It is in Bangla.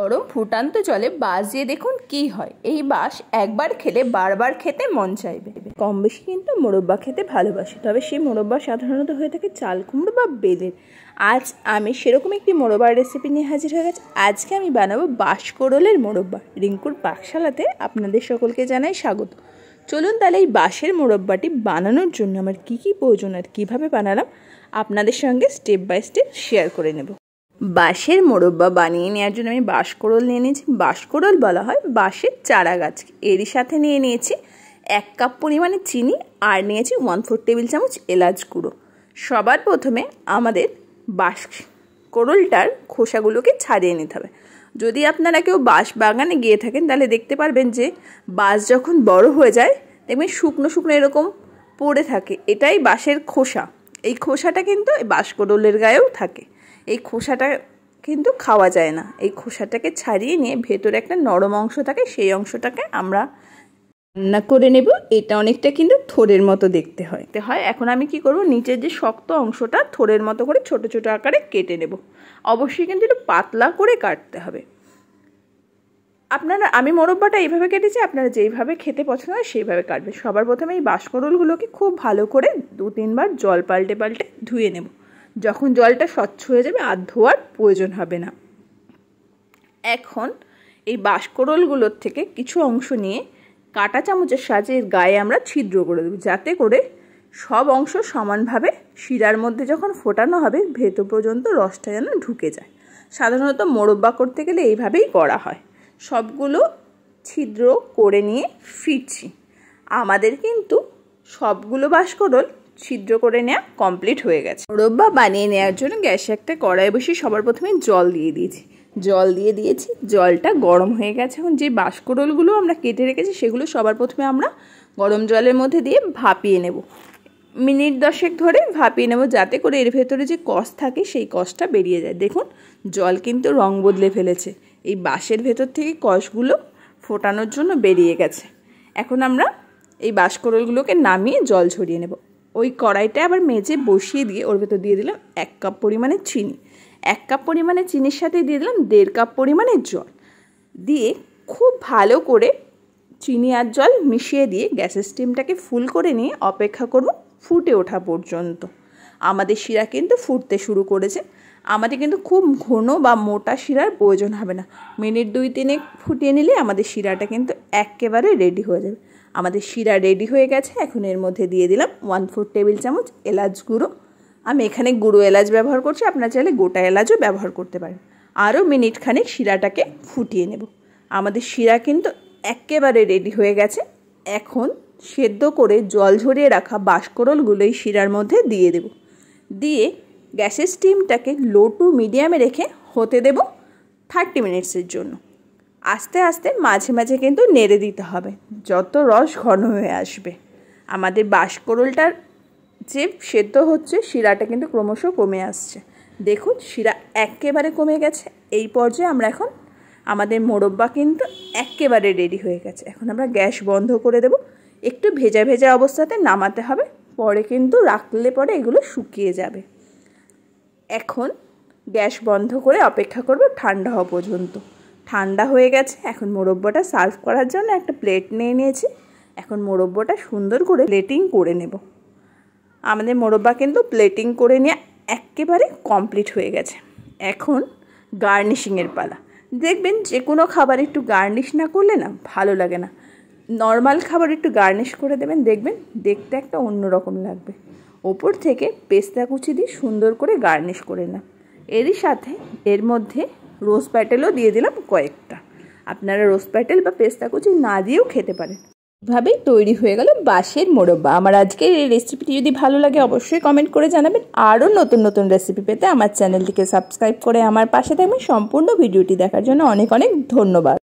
গরম ফুটান্ত জলে বাস দিয়ে দেখুন কি হয় এই বাস একবার খেলে বারবার খেতে মন চাইবে কম বেশি কিন্তু মোরব্বা খেতে ভালোবাসে তবে সেই মোরব্বা সাধারণত হয়ে থাকে চাল কুমড়ো বা বেলের আজ আমি সেরকম একটি মোরব্বার রেসিপি নিয়ে হাজির হয়ে গেছি আজকে আমি বানাবো করলের মোরব্বা রিঙ্কুর পাকশালাতে আপনাদের সকলকে জানাই স্বাগত চলুন তাহলে এই বাঁশের মোরব্বাটি বানানোর জন্য আমার কী কী প্রয়োজন আর কীভাবে বানালাম আপনাদের সঙ্গে স্টেপ বাই স্টেপ শেয়ার করে নেব বাঁশের মোরব্বা বানিয়ে নেওয়ার জন্য আমি বাঁশকোড়ল নিয়ে নিয়েছি বাঁশকোড়ল বলা হয় বাঁশের চারা গাছ এরই সাথে নিয়ে নিয়েছি এক কাপ পরিমাণে চিনি আর নিয়েছি ওয়ান ফোর টেবিল চামচ এলাচ গুঁড়ো সবার প্রথমে আমাদের বাঁশ কোরলটার খোসাগুলোকে ছাড়িয়ে নিতে হবে যদি আপনারা কেউ বাঁশ বাগানে গিয়ে থাকেন তাহলে দেখতে পারবেন যে বাঁশ যখন বড় হয়ে যায় দেখবেন শুকনো শুকনো এরকম পড়ে থাকে এটাই বাঁশের খোসা এই খোসাটা কিন্তু বাঁশ গায়েও থাকে এই খোসাটা কিন্তু খাওয়া যায় না এই খোসাটাকে ছাড়িয়ে নিয়ে ভেতরে একটা নরম অংশ থাকে সেই অংশটাকে আমরা রান্না করে নেব এটা অনেকটা কিন্তু থোরের মতো দেখতে হয় হয় এখন আমি কি করব নিচের যে শক্ত অংশটা থোরের মতো করে ছোট ছোট আকারে কেটে নেব অবশ্যই কিন্তু একটু পাতলা করে কাটতে হবে আপনারা আমি মোরব্বাটা এইভাবে কেটেছি আপনারা যেইভাবে খেতে পছন্দ হয় সেইভাবে কাটবে সবার প্রথমে এই বাসকরলগুলোকে খুব ভালো করে দু তিনবার জল পাল্টে পাল্টে ধুয়ে নেব যখন জলটা স্বচ্ছ হয়ে যাবে আর ধোয়ার প্রয়োজন হবে না এখন এই বাষ্করোলগুলোর থেকে কিছু অংশ নিয়ে কাঁটা চামচের সাহায্যে এর গায়ে আমরা ছিদ্র করে দেবো যাতে করে সব অংশ সমানভাবে শিরার মধ্যে যখন ফোটানো হবে ভেতর পর্যন্ত রসটা যেন ঢুকে যায় সাধারণত মোরব্বা করতে গেলে এইভাবেই করা হয় সবগুলো ছিদ্র করে নিয়ে ফিরছি আমাদের কিন্তু সবগুলো বাসকরল ছিদ্র করে নেওয়া কমপ্লিট হয়ে গেছে মোরব্বা বানিয়ে নেওয়ার জন্য গ্যাসে একটা কড়াই বসিয়ে সবার প্রথমে জল দিয়ে দিয়েছি জল দিয়ে দিয়েছি জলটা গরম হয়ে গেছে এখন যে বাস্করোলগুলো আমরা কেটে রেখেছি সেগুলো সবার প্রথমে আমরা গরম জলের মধ্যে দিয়ে ভাপিয়ে নেব মিনিট দশেক ধরে ভাপিয়ে নেব যাতে করে এর ভেতরে যে কষ থাকে সেই কষটা বেরিয়ে যায় দেখুন জল কিন্তু রং বদলে ফেলেছে এই বাঁশের ভেতর থেকে কষগুলো ফোটানোর জন্য বেরিয়ে গেছে এখন আমরা এই বাস্করলগুলোকে নামিয়ে জল ছড়িয়ে নেব ওই কড়াইটা আবার মেজে বসিয়ে দিয়ে ওর ভেতর দিয়ে দিলাম এক কাপ পরিমাণে চিনি এক কাপ পরিমাণে চিনির সাথে দিয়ে দিলাম দেড় কাপ পরিমাণে জল দিয়ে খুব ভালো করে চিনি আর জল মিশিয়ে দিয়ে গ্যাসের স্টিমটাকে ফুল করে নিয়ে অপেক্ষা করব ফুটে ওঠা পর্যন্ত আমাদের শিরা কিন্তু ফুটতে শুরু করেছে আমাদের কিন্তু খুব ঘন বা মোটা শিরার প্রয়োজন হবে না মিনিট দুই তিনে ফুটিয়ে নিলে আমাদের শিরাটা কিন্তু একেবারে রেডি হয়ে যাবে আমাদের শিরা রেডি হয়ে গেছে এখন এর মধ্যে দিয়ে দিলাম ওয়ান ফোর টেবিল চামচ এলাচ গুঁড়ো আমি এখানে গুঁড়ো এলাচ ব্যবহার করছি আপনারা চাইলে গোটা এলাচও ব্যবহার করতে পারেন আরও মিনিট খানেক শিরাটাকে ফুটিয়ে নেব আমাদের শিরা কিন্তু একেবারে রেডি হয়ে গেছে এখন সেদ্ধ করে জল ঝরিয়ে রাখা বাসকরলগুলো এই শিরার মধ্যে দিয়ে দেব দিয়ে গ্যাসের স্টিমটাকে লো টু মিডিয়ামে রেখে হতে দেব থার্টি মিনিটসের জন্য আস্তে আস্তে মাঝে মাঝে কিন্তু নেড়ে দিতে হবে যত রস ঘন হয়ে আসবে আমাদের বাঁশকরোলটার যে সেদ্ধ হচ্ছে শিরাটা কিন্তু ক্রমশ কমে আসছে দেখুন শিরা একেবারে কমে গেছে এই পর্যায়ে আমরা এখন আমাদের মোরব্বা কিন্তু একেবারে রেডি হয়ে গেছে এখন আমরা গ্যাস বন্ধ করে দেব একটু ভেজা ভেজা অবস্থাতে নামাতে হবে পরে কিন্তু রাখলে পরে এগুলো শুকিয়ে যাবে এখন গ্যাস বন্ধ করে অপেক্ষা করবো ঠান্ডা হওয়া পর্যন্ত ঠান্ডা হয়ে গেছে এখন মোরব্বটা সার্ভ করার জন্য একটা প্লেট নিয়ে নিয়েছি এখন মোরব্বটা সুন্দর করে প্লেটিং করে নেব আমাদের মোরব্বা কিন্তু প্লেটিং করে নিয়ে একেবারে কমপ্লিট হয়ে গেছে এখন গার্নিশিংয়ের পালা দেখবেন যে কোনো খাবার একটু গার্নিশ না করলে না ভালো লাগে না নর্মাল খাবার একটু গার্নিশ করে দেবেন দেখবেন দেখতে একটা অন্যরকম লাগবে ওপর থেকে পেস্তা কুচি দিয়ে সুন্দর করে গার্নিশ করে না এরই সাথে এর মধ্যে রোজ প্যাটেলও দিয়ে দিলাম কয়েকটা আপনারা রোজ প্যাটেল বা পেস্তা কুচি না দিয়েও খেতে পারেন এভাবেই তৈরি হয়ে গেল বাঁশের মোরব্বা আমার আজকের এই রেসিপিটি যদি ভালো লাগে অবশ্যই কমেন্ট করে জানাবেন আরও নতুন নতুন রেসিপি পেতে আমার চ্যানেলটিকে সাবস্ক্রাইব করে আমার পাশে থাকবেন সম্পূর্ণ ভিডিওটি দেখার জন্য অনেক অনেক ধন্যবাদ